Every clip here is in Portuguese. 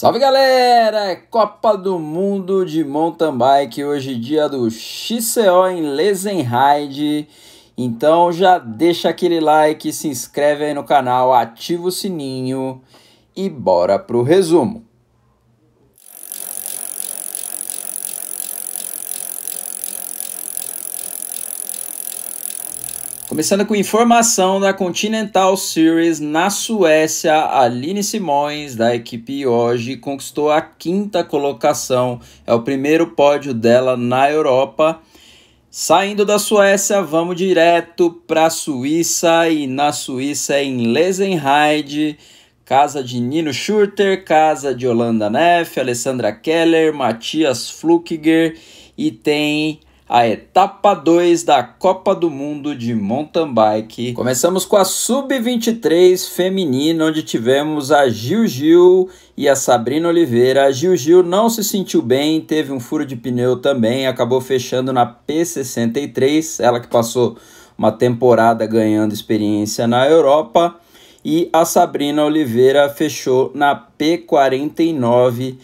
Salve galera! É Copa do Mundo de Mountain Bike, hoje dia do XCO em Lesenheide. Então já deixa aquele like, se inscreve aí no canal, ativa o sininho e bora pro resumo. Começando com informação da Continental Series na Suécia, a Aline Simões, da equipe hoje, conquistou a quinta colocação. É o primeiro pódio dela na Europa. Saindo da Suécia, vamos direto para a Suíça e na Suíça é em Lesenheide, casa de Nino Schurter, casa de Holanda Neff, Alessandra Keller, Matias Flukiger e tem a etapa 2 da Copa do Mundo de Mountain Bike. Começamos com a Sub-23 feminina, onde tivemos a Gil Gil e a Sabrina Oliveira. A Gil Gil não se sentiu bem, teve um furo de pneu também, acabou fechando na P63, ela que passou uma temporada ganhando experiência na Europa. E a Sabrina Oliveira fechou na P49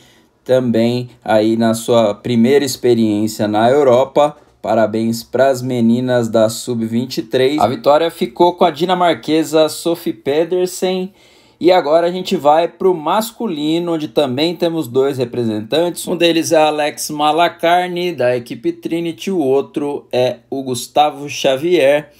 também aí na sua primeira experiência na Europa. Parabéns para as meninas da Sub-23. A vitória ficou com a dinamarquesa Sophie Pedersen. E agora a gente vai para o masculino, onde também temos dois representantes. Um deles é Alex Malacarne, da equipe Trinity, o outro é o Gustavo Xavier.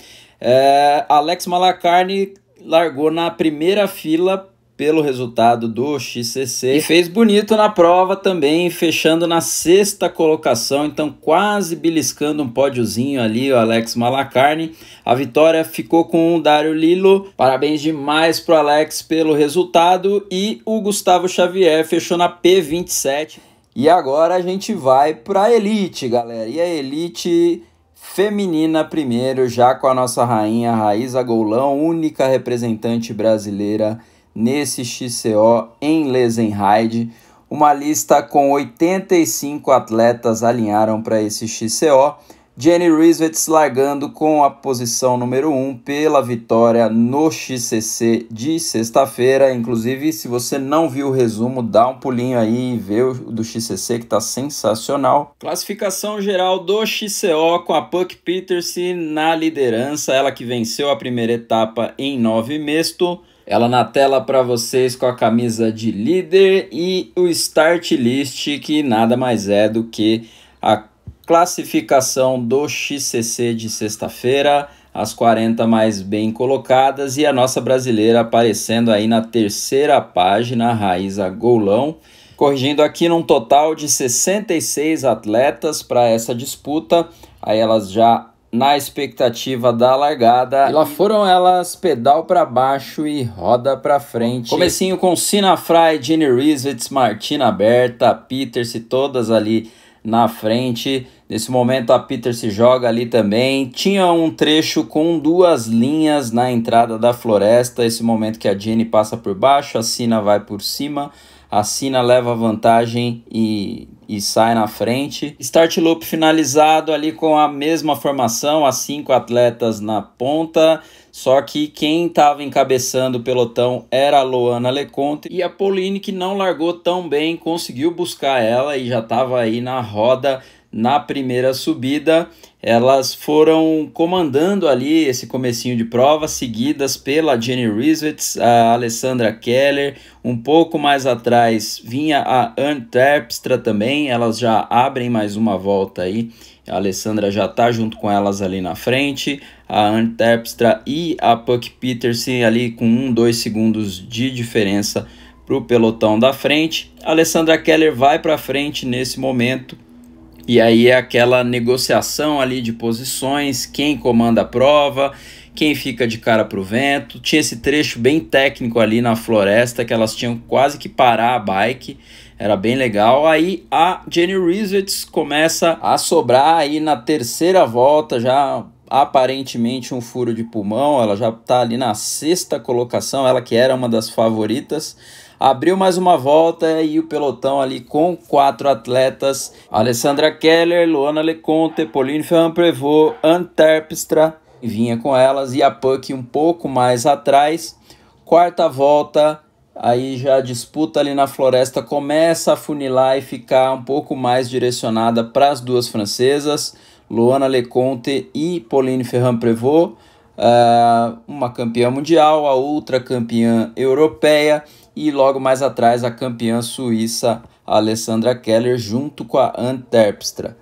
É, Alex Malacarne largou na primeira fila pelo resultado do XCC e fez bonito na prova também, fechando na sexta colocação, então quase beliscando um pódiozinho ali o Alex Malacarne. A vitória ficou com o Dário Lilo. Parabéns demais pro Alex pelo resultado e o Gustavo Xavier fechou na P27. E agora a gente vai para elite, galera. E a elite feminina primeiro, já com a nossa rainha Raíza Golão, única representante brasileira nesse XCO em Lesenheide. Uma lista com 85 atletas alinharam para esse XCO. Jenny Risvets largando com a posição número 1 um pela vitória no XCC de sexta-feira. Inclusive, se você não viu o resumo, dá um pulinho aí e vê o do XCC que está sensacional. Classificação geral do XCO com a Puck Peterson na liderança, ela que venceu a primeira etapa em nove mesto. Ela na tela para vocês com a camisa de líder e o Start List, que nada mais é do que a classificação do XCC de sexta-feira, as 40 mais bem colocadas e a nossa brasileira aparecendo aí na terceira página, Raíza Golão. Corrigindo aqui num total de 66 atletas para essa disputa, aí elas já na expectativa da largada. E lá foram elas, pedal para baixo e roda para frente. Comecinho com Sina Fry, Jenny Risvitz, Martina Berta, Peters e todas ali na frente. Nesse momento a Peter se joga ali também. Tinha um trecho com duas linhas na entrada da floresta. Esse momento que a Jenny passa por baixo, a Sina vai por cima. A Sina leva vantagem e e sai na frente. Start loop finalizado ali com a mesma formação, as cinco atletas na ponta. Só que quem estava encabeçando o pelotão era a Loana Leconte e a Pauline, que não largou tão bem, conseguiu buscar ela e já estava aí na roda na primeira subida, elas foram comandando ali esse comecinho de prova, seguidas pela Jenny Risvets, a Alessandra Keller, um pouco mais atrás vinha a Ann Terpstra também, elas já abrem mais uma volta aí, a Alessandra já está junto com elas ali na frente, a Ann Terpstra e a Puck Peterson ali com um, dois segundos de diferença para o pelotão da frente. A Alessandra Keller vai para frente nesse momento, e aí é aquela negociação ali de posições, quem comanda a prova, quem fica de cara pro vento. Tinha esse trecho bem técnico ali na floresta que elas tinham quase que parar a bike. Era bem legal. Aí a Jenny Rizwitz começa a sobrar aí na terceira volta, já aparentemente um furo de pulmão, ela já está ali na sexta colocação, ela que era uma das favoritas. Abriu mais uma volta e o pelotão ali com quatro atletas: Alessandra Keller, Luana Leconte, Pauline Ferrand-Prevot, Anterpstra vinha com elas e a Puck um pouco mais atrás. Quarta volta, aí já a disputa ali na floresta começa a funilar e ficar um pouco mais direcionada para as duas francesas. Luana Leconte e Pauline Ferrand Prevot, ah, uma campeã mundial, a outra campeã europeia e logo mais atrás a campeã suíça Alessandra Keller junto com a Ann Terpstra.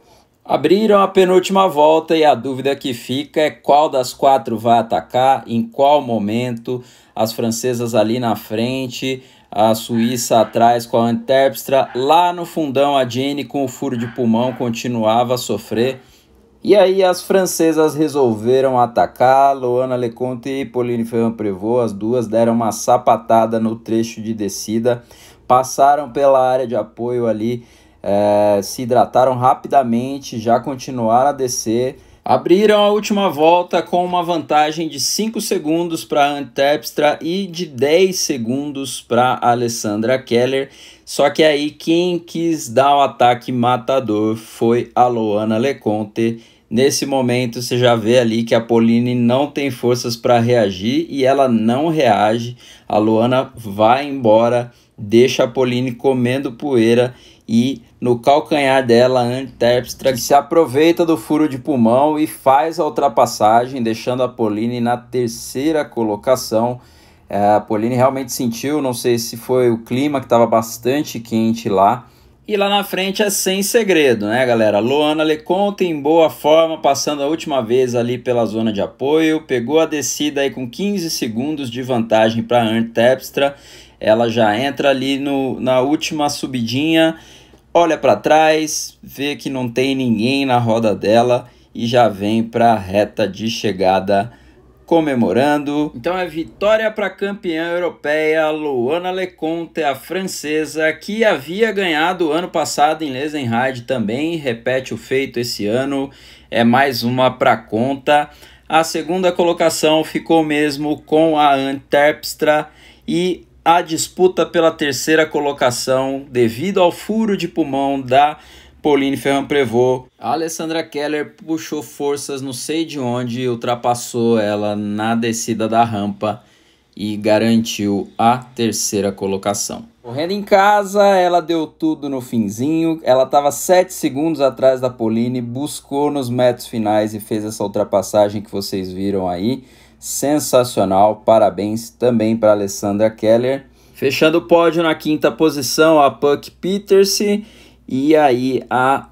Abriram a penúltima volta e a dúvida que fica é qual das quatro vai atacar, em qual momento, as francesas ali na frente, a Suíça atrás com a Anterpstra, lá no fundão a Jenny com o furo de pulmão continuava a sofrer e aí as francesas resolveram atacar, Loana Leconte e Pauline ferrand Prevot, as duas deram uma sapatada no trecho de descida, passaram pela área de apoio ali, é, se hidrataram rapidamente, já continuaram a descer, abriram a última volta com uma vantagem de 5 segundos para Antepstra e de 10 segundos para Alessandra Keller, só que aí quem quis dar o ataque matador foi a Loana Leconte, Nesse momento você já vê ali que a Pauline não tem forças para reagir e ela não reage. A Luana vai embora, deixa a Pauline comendo poeira e no calcanhar dela, a Antepstra se aproveita do furo de pulmão e faz a ultrapassagem, deixando a Pauline na terceira colocação. É, a Pauline realmente sentiu, não sei se foi o clima que estava bastante quente lá, e lá na frente é sem segredo, né, galera? Luana Leconte em boa forma, passando a última vez ali pela zona de apoio, pegou a descida aí com 15 segundos de vantagem para a Tepstra. Ela já entra ali no, na última subidinha, olha para trás, vê que não tem ninguém na roda dela e já vem para a reta de chegada comemorando. Então é vitória para a campeã europeia Luana Leconte, a francesa, que havia ganhado ano passado em Lesenheide também, repete o feito esse ano, é mais uma para conta. A segunda colocação ficou mesmo com a Anterpstra e a disputa pela terceira colocação, devido ao furo de pulmão da Pauline Ferran Prevot. A Alessandra Keller puxou forças não sei de onde ultrapassou ela na descida da rampa e garantiu a terceira colocação. Correndo em casa, ela deu tudo no finzinho. Ela estava 7 segundos atrás da Pauline, buscou nos metros finais e fez essa ultrapassagem que vocês viram aí. Sensacional, parabéns também para Alessandra Keller. Fechando o pódio na quinta posição, a Puck Peters. E aí a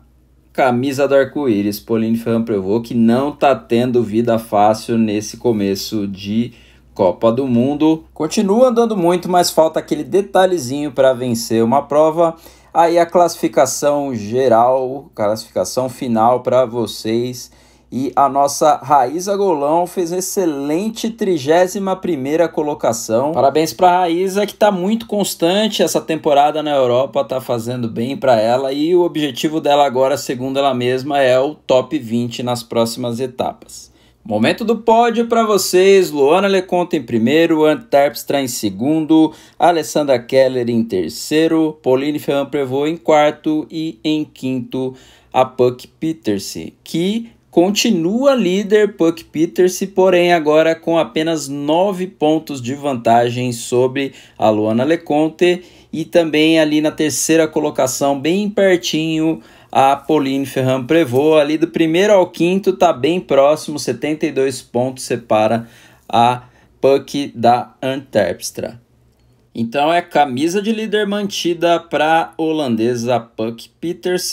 camisa do arco-íris, Pauline Ferrand-Prevot, que não está tendo vida fácil nesse começo de Copa do Mundo. Continua andando muito, mas falta aquele detalhezinho para vencer uma prova. Aí a classificação geral, classificação final para vocês e a nossa Raíza Golão fez excelente 31 primeira colocação. Parabéns para Raíza que está muito constante essa temporada na Europa, está fazendo bem para ela e o objetivo dela agora, segundo ela mesma, é o top 20 nas próximas etapas. Momento do pódio para vocês, Luana Leconte em primeiro, Ant em segundo, Alessandra Keller em terceiro, Pauline Ferrand Prevot em quarto e em quinto a Puck Petersen que continua líder Puck Peters, porém agora com apenas 9 pontos de vantagem sobre a Luana Leconte e também ali na terceira colocação, bem pertinho, a Pauline Ferrand Prevot, ali do primeiro ao quinto, tá bem próximo, 72 pontos separa a Puck da Anterpstra. Então é camisa de líder mantida para holandesa Puck Peters.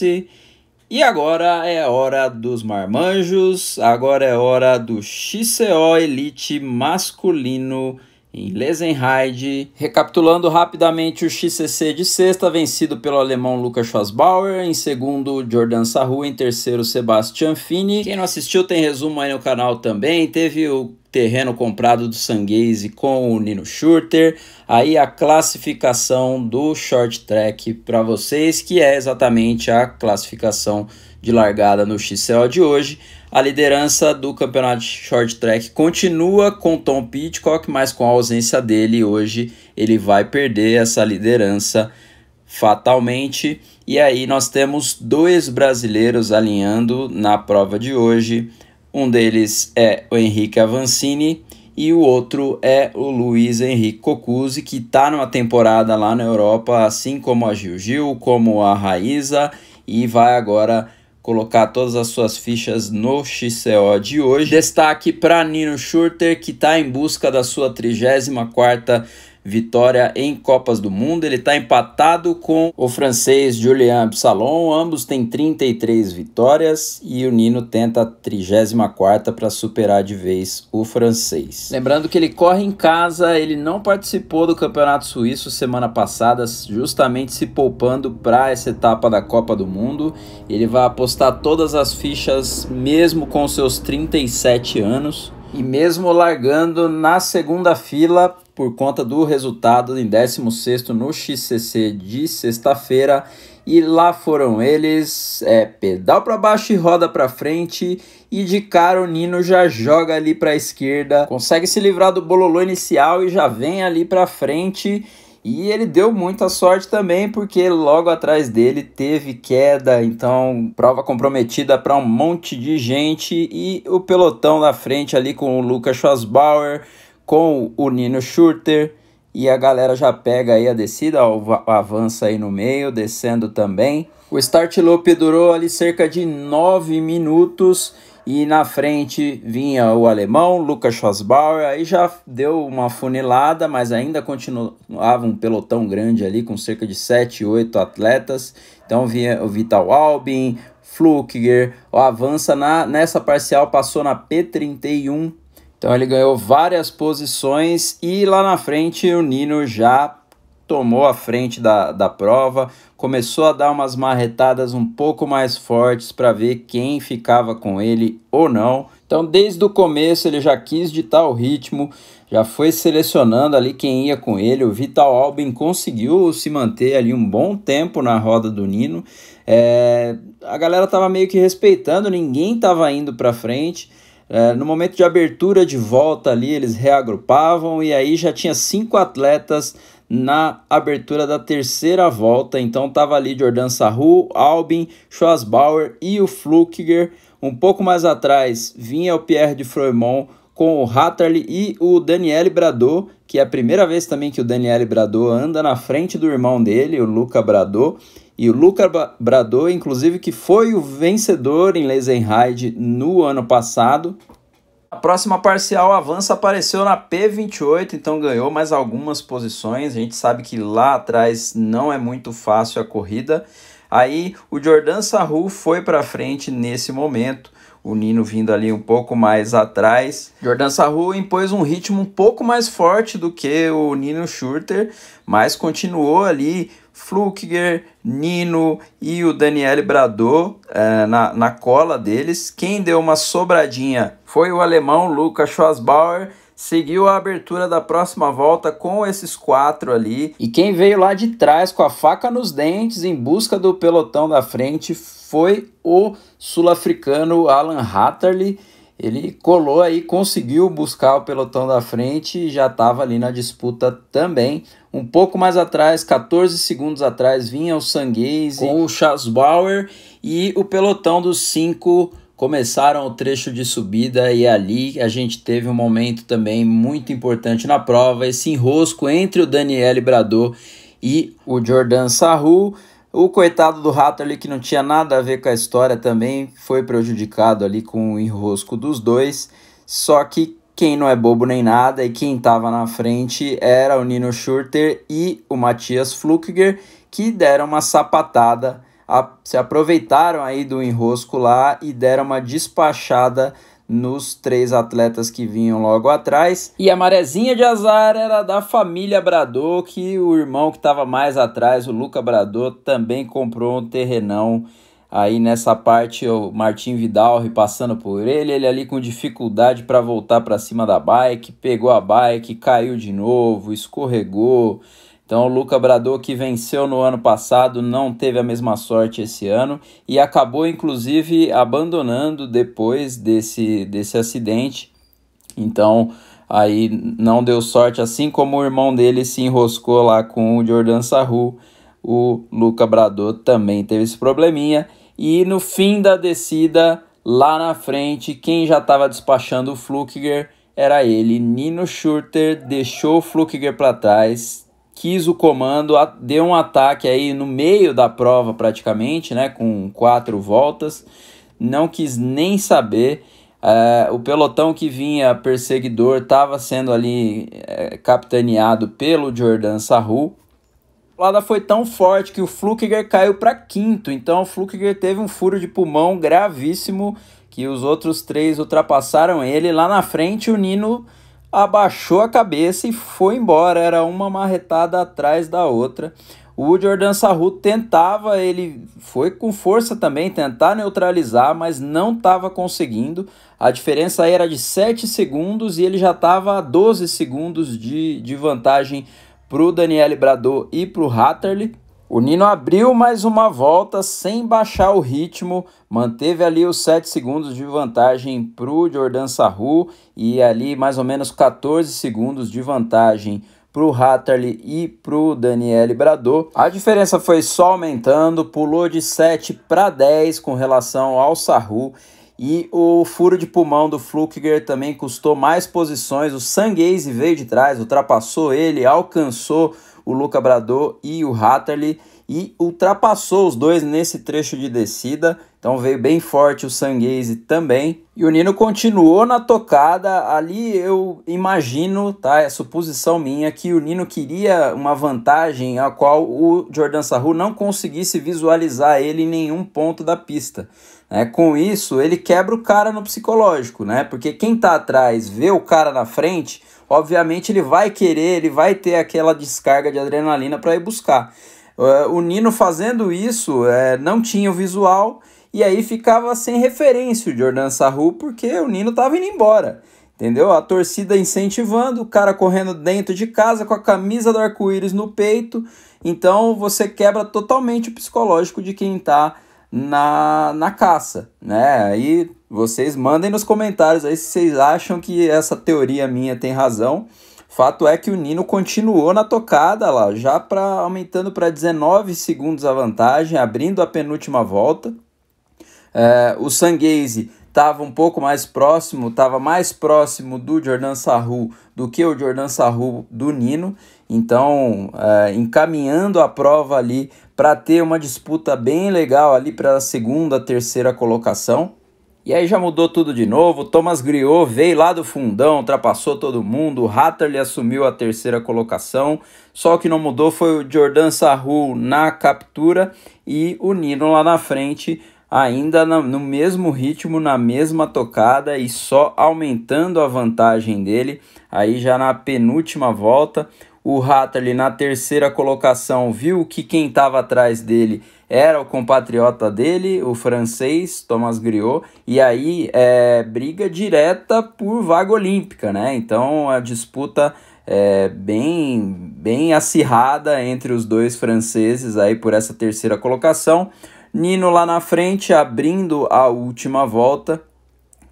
E agora é hora dos marmanjos, agora é hora do XCO Elite masculino em Lesenheide. Recapitulando rapidamente o XCC de sexta, vencido pelo alemão Lucas Schwarzbauer, em segundo Jordan Sarru, em terceiro Sebastian Fini. Quem não assistiu tem resumo aí no canal também, teve o terreno comprado do Sanguese com o Nino Schurter, aí a classificação do short track para vocês, que é exatamente a classificação de largada no XCO de hoje. A liderança do campeonato de short track continua com Tom Pitcock, mas com a ausência dele hoje ele vai perder essa liderança fatalmente. E aí nós temos dois brasileiros alinhando na prova de hoje. Um deles é o Henrique Avancini e o outro é o Luiz Henrique Cocuzzi, que está numa temporada lá na Europa, assim como a Gil Gil, como a Raíza, e vai agora colocar todas as suas fichas no XCO de hoje. Destaque para Nino Schurter, que está em busca da sua 34 quarta vitória em Copas do Mundo. Ele está empatado com o francês Julien Absalon. Ambos têm 33 vitórias e o Nino tenta a 34 para superar de vez o francês. Lembrando que ele corre em casa, ele não participou do Campeonato Suíço semana passada, justamente se poupando para essa etapa da Copa do Mundo. Ele vai apostar todas as fichas mesmo com seus 37 anos e mesmo largando na segunda fila por conta do resultado em 16 no XCC de sexta-feira. E lá foram eles, é, pedal para baixo e roda para frente. E de cara o Nino já joga ali para a esquerda, consegue se livrar do bololô inicial e já vem ali para frente. E ele deu muita sorte também, porque logo atrás dele teve queda, então prova comprometida para um monte de gente. E o pelotão na frente ali com o Lucas Schwarzbauer, com o Nino Schurter. E a galera já pega aí a descida, avança aí no meio, descendo também. O start loop durou ali cerca de 9 minutos e na frente vinha o alemão, Lucas Schossbauer, aí já deu uma funilada, mas ainda continuava um pelotão grande ali com cerca de 7, 8 atletas. Então vinha o Vital Albin, Flukiger, o Avança na, nessa parcial passou na P31. Então ele ganhou várias posições e lá na frente o Nino já tomou a frente da, da prova, começou a dar umas marretadas um pouco mais fortes para ver quem ficava com ele ou não. Então, desde o começo, ele já quis ditar o ritmo, já foi selecionando ali quem ia com ele. O Vital Albin conseguiu se manter ali um bom tempo na roda do Nino. É, a galera estava meio que respeitando, ninguém estava indo para frente. É, no momento de abertura de volta ali, eles reagrupavam e aí já tinha cinco atletas na abertura da terceira volta. Então estava ali Jordan Sarru, Albin, Schwarzbauer e o Flukiger. Um pouco mais atrás vinha o Pierre de Froimont com o Hatterley e o Daniele Bradot, que é a primeira vez também que o Daniele Bradot anda na frente do irmão dele, o Luca Bradot. E o Luca Bradot, inclusive, que foi o vencedor em Leisenheide no ano passado, a próxima parcial avança apareceu na P28, então ganhou mais algumas posições. A gente sabe que lá atrás não é muito fácil a corrida. Aí o Jordan Sarru foi para frente nesse momento, o Nino vindo ali um pouco mais atrás. Jordan Sarru impôs um ritmo um pouco mais forte do que o Nino Schurter, mas continuou ali Flukiger, Nino e o Daniel Bradot é, na, na cola deles. Quem deu uma sobradinha foi o alemão Lucas Schwarzbauer, seguiu a abertura da próxima volta com esses quatro ali. E quem veio lá de trás com a faca nos dentes em busca do pelotão da frente foi o sul-africano Alan Hatterley ele colou aí, conseguiu buscar o pelotão da frente e já estava ali na disputa também. Um pouco mais atrás, 14 segundos atrás, vinha o Sanguese com o Charles Bauer e o pelotão dos cinco começaram o trecho de subida e ali a gente teve um momento também muito importante na prova, esse enrosco entre o Daniel Bradot e o Jordan Sarru. O coitado do rato ali que não tinha nada a ver com a história também foi prejudicado ali com o enrosco dos dois. Só que quem não é bobo nem nada e quem estava na frente era o Nino Schurter e o Matias Flukiger que deram uma sapatada, a, se aproveitaram aí do enrosco lá e deram uma despachada nos três atletas que vinham logo atrás. E a marezinha de azar era da família Brador, que o irmão que estava mais atrás, o Luca Brador, também comprou um terrenão. Aí nessa parte, o Martin Vidal passando por ele, ele ali com dificuldade para voltar para cima da bike, pegou a bike, caiu de novo, escorregou. Então, o Luca Brador, que venceu no ano passado, não teve a mesma sorte esse ano e acabou, inclusive, abandonando depois desse, desse acidente. Então, aí não deu sorte, assim como o irmão dele se enroscou lá com o Jordan Sarru, o Luca Brador também teve esse probleminha. E no fim da descida, lá na frente, quem já estava despachando o Flukiger era ele, Nino Schurter, deixou o Flukiger para trás, quis o comando, deu um ataque aí no meio da prova praticamente, né, com quatro voltas, não quis nem saber. É, o pelotão que vinha perseguidor estava sendo ali é, capitaneado pelo Jordan Sarru. A lada foi tão forte que o Flukiger caiu para quinto, então o Flukiger teve um furo de pulmão gravíssimo que os outros três ultrapassaram ele. Lá na frente o Nino abaixou a cabeça e foi embora. Era uma marretada atrás da outra. O Jordan Sarru tentava, ele foi com força também tentar neutralizar, mas não estava conseguindo. A diferença era de 7 segundos e ele já estava a 12 segundos de, de vantagem para o Daniele Brador e para o Hatterley. O Nino abriu mais uma volta sem baixar o ritmo, manteve ali os 7 segundos de vantagem para o Jordan Sarru e ali mais ou menos 14 segundos de vantagem para o Hatterley e para o Daniele Bradot. A diferença foi só aumentando, pulou de 7 para 10 com relação ao Sarru. E o furo de pulmão do Flukiger também custou mais posições. O Sanguese veio de trás, ultrapassou ele, alcançou o Luca Brador e o Hatterley e ultrapassou os dois nesse trecho de descida. Então veio bem forte o Sanguese também. E o Nino continuou na tocada. Ali eu imagino, tá? É suposição minha, que o Nino queria uma vantagem a qual o Jordan Sarru não conseguisse visualizar ele em nenhum ponto da pista. é Com isso, ele quebra o cara no psicológico, né? Porque quem tá atrás vê o cara na frente, obviamente ele vai querer, ele vai ter aquela descarga de adrenalina para ir buscar. Eh, o Nino fazendo isso eh, não tinha o visual e aí ficava sem referência o Jordan Sarru porque o Nino estava indo embora. Entendeu? A torcida incentivando, o cara correndo dentro de casa com a camisa do arco-íris no peito. Então você quebra totalmente o psicológico de quem está na, na caça, né? Aí vocês mandem nos comentários aí se vocês acham que essa teoria minha tem razão. Fato é que o Nino continuou na tocada lá, já para aumentando para 19 segundos a vantagem, abrindo a penúltima volta. É, o Sanguese estava um pouco mais próximo, estava mais próximo do Jordan Sarru do que o Jordan Sarru do Nino, então, é, encaminhando a prova ali para ter uma disputa bem legal ali para a segunda, terceira colocação. E aí já mudou tudo de novo. Thomas Griot veio lá do fundão, ultrapassou todo mundo. O Hatterley assumiu a terceira colocação. Só o que não mudou foi o Jordan Sarru na captura e o Nino lá na frente, ainda no mesmo ritmo, na mesma tocada e só aumentando a vantagem dele. Aí já na penúltima volta, o Hatterley na terceira colocação viu que quem estava atrás dele era o compatriota dele, o francês Thomas Griot, e aí é, briga direta por vaga olímpica, né? Então a disputa é bem, bem acirrada entre os dois franceses aí por essa terceira colocação. Nino lá na frente abrindo a última volta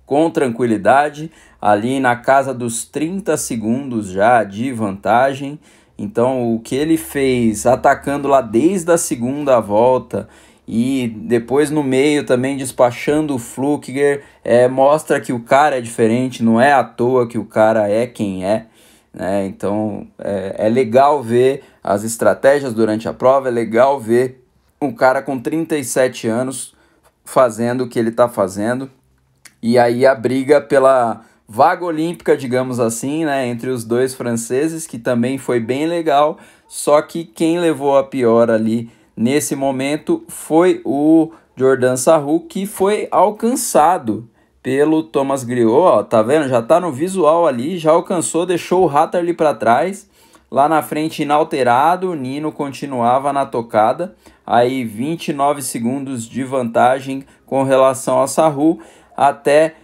com tranquilidade, ali na casa dos 30 segundos já de vantagem. Então, o que ele fez atacando lá desde a segunda volta e depois no meio também despachando o Flukiger, é, mostra que o cara é diferente, não é à toa que o cara é quem é. Né? Então, é, é legal ver as estratégias durante a prova, é legal ver um cara com 37 anos fazendo o que ele está fazendo. E aí a briga pela vaga olímpica, digamos assim, né, entre os dois franceses, que também foi bem legal, só que quem levou a pior ali nesse momento foi o Jordan Sarru, que foi alcançado pelo Thomas Griot, ó, tá vendo? Já tá no visual ali, já alcançou, deixou o Ratter ali para trás. Lá na frente inalterado, o Nino continuava na tocada. Aí 29 segundos de vantagem com relação ao Sarru até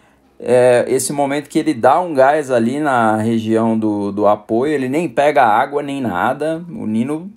é, esse momento que ele dá um gás ali na região do, do apoio, ele nem pega água nem nada. O Nino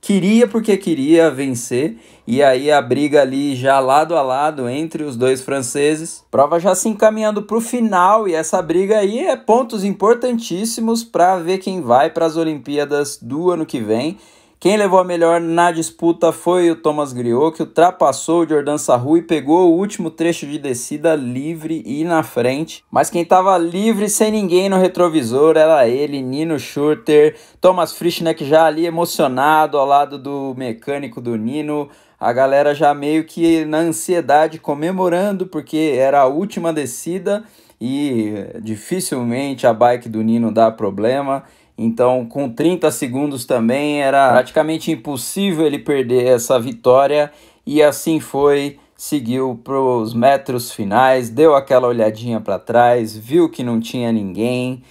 queria porque queria vencer, e aí a briga ali já lado a lado entre os dois franceses. Prova já se encaminhando para o final, e essa briga aí é pontos importantíssimos para ver quem vai para as Olimpíadas do ano que vem. Quem levou a melhor na disputa foi o Thomas Griot, que ultrapassou o Jordan Sarru e pegou o último trecho de descida livre e na frente. Mas quem estava livre sem ninguém no retrovisor era ele, Nino Schurter. Thomas Frischneck já ali emocionado ao lado do mecânico do Nino. A galera já meio que na ansiedade comemorando porque era a última descida e dificilmente a bike do Nino dá problema. Então, com 30 segundos também era praticamente impossível ele perder essa vitória e assim foi. Seguiu para os metros finais, deu aquela olhadinha para trás, viu que não tinha ninguém,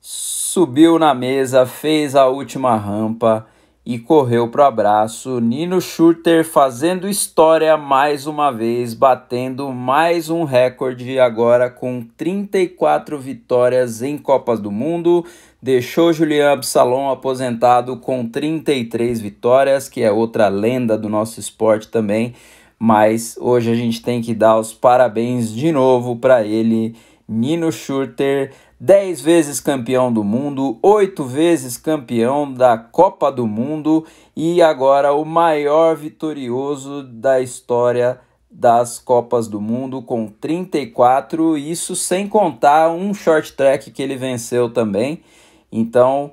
subiu na mesa, fez a última rampa e correu para o abraço. Nino Schurter fazendo história mais uma vez, batendo mais um recorde agora com 34 vitórias em Copas do Mundo. Deixou Julian Absalom aposentado com 33 vitórias, que é outra lenda do nosso esporte também. Mas hoje a gente tem que dar os parabéns de novo para ele, Nino Schurter dez vezes campeão do mundo, oito vezes campeão da Copa do Mundo e agora o maior vitorioso da história das Copas do Mundo com 34, isso sem contar um short track que ele venceu também. Então,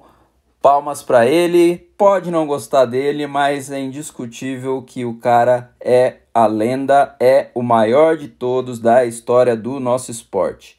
palmas para ele. Pode não gostar dele, mas é indiscutível que o cara é a lenda, é o maior de todos da história do nosso esporte.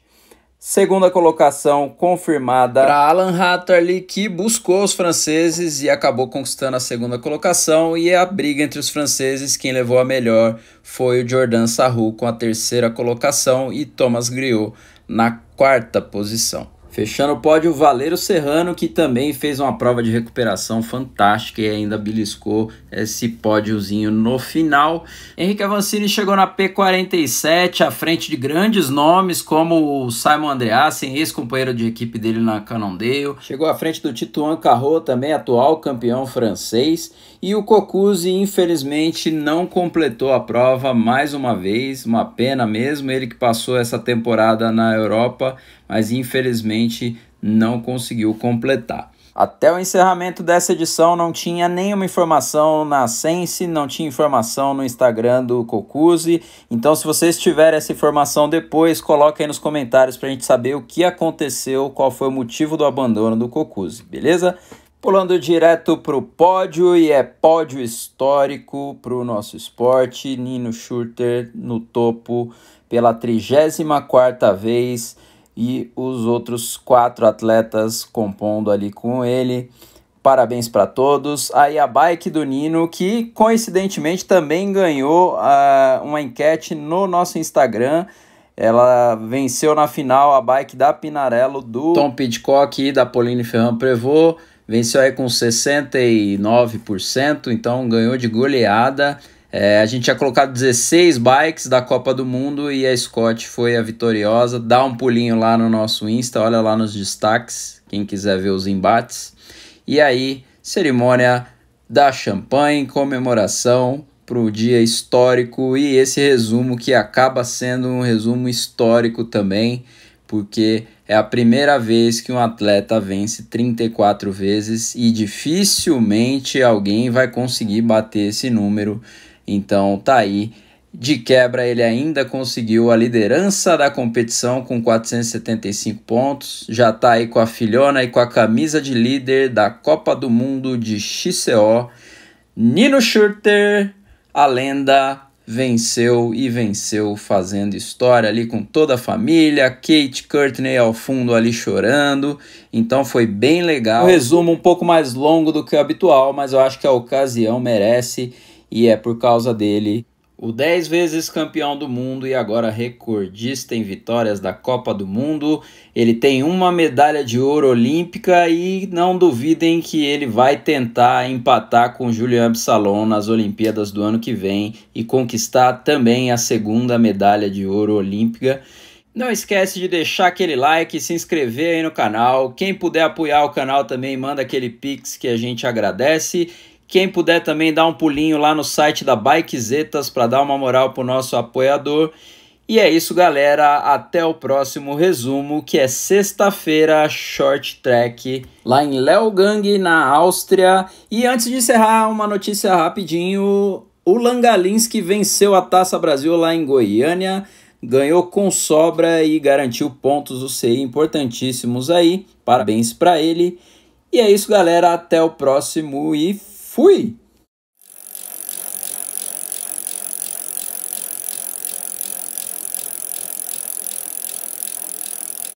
Segunda colocação confirmada para Alan Hatterley, que buscou os franceses e acabou conquistando a segunda colocação. E a briga entre os franceses, quem levou a melhor foi o Jordan Sarrou com a terceira colocação e Thomas Griot na quarta posição. Fechando o pódio, o Valeiro Serrano, que também fez uma prova de recuperação fantástica e ainda beliscou esse pódiozinho no final. Henrique Avancini chegou na P47, à frente de grandes nomes como o Simon Andreassen, ex-companheiro de equipe dele na Canondale. Chegou à frente do Tituan Carrot, também atual campeão francês e o Cocuzzi, infelizmente, não completou a prova mais uma vez. Uma pena mesmo, ele que passou essa temporada na Europa, mas infelizmente não conseguiu completar. Até o encerramento dessa edição não tinha nenhuma informação na Sense, não tinha informação no Instagram do Cocuzzi. Então, se vocês tiverem essa informação depois, coloque aí nos comentários para a gente saber o que aconteceu, qual foi o motivo do abandono do Cocuzzi, beleza? Pulando direto para o pódio e é pódio histórico para o nosso esporte. Nino Schurter no topo pela 34 vez e os outros quatro atletas compondo ali com ele. Parabéns para todos. Aí a bike do Nino, que coincidentemente também ganhou uh, uma enquete no nosso Instagram. Ela venceu na final a bike da Pinarello do Tom Pidcock e da Pauline Ferrand Prevot. Venceu aí com 69%, então ganhou de goleada. É, a gente tinha colocado 16 bikes da Copa do Mundo e a Scott foi a vitoriosa. Dá um pulinho lá no nosso Insta, olha lá nos destaques, quem quiser ver os embates. E aí, cerimônia da champanhe, comemoração para o dia histórico e esse resumo que acaba sendo um resumo histórico também, porque é a primeira vez que um atleta vence 34 vezes e dificilmente alguém vai conseguir bater esse número. Então tá aí. De quebra, ele ainda conseguiu a liderança da competição com 475 pontos. Já tá aí com a filhona e com a camisa de líder da Copa do Mundo de XCO. Nino Schurter, a lenda venceu e venceu fazendo história ali com toda a família, Kate Courtney ao fundo ali chorando. Então foi bem legal. Um resumo um pouco mais longo do que o habitual, mas eu acho que a ocasião merece e é por causa dele o 10 vezes campeão do mundo e agora recordista em vitórias da Copa do Mundo, ele tem uma medalha de ouro olímpica e não duvidem que ele vai tentar empatar com Julian Absalon nas Olimpíadas do ano que vem e conquistar também a segunda medalha de ouro olímpica. Não esquece de deixar aquele like, se inscrever aí no canal. Quem puder apoiar o canal também, manda aquele pix que a gente agradece. Quem puder também dar um pulinho lá no site da Bikezetas para dar uma moral para o nosso apoiador. E é isso, galera. Até o próximo resumo, que é sexta-feira, short track, lá em Leogang, na Áustria. E antes de encerrar, uma notícia rapidinho. O Langalinski venceu a Taça Brasil lá em Goiânia, ganhou com sobra e garantiu pontos do CI importantíssimos aí. Parabéns para ele. E é isso, galera. Até o próximo e Fui!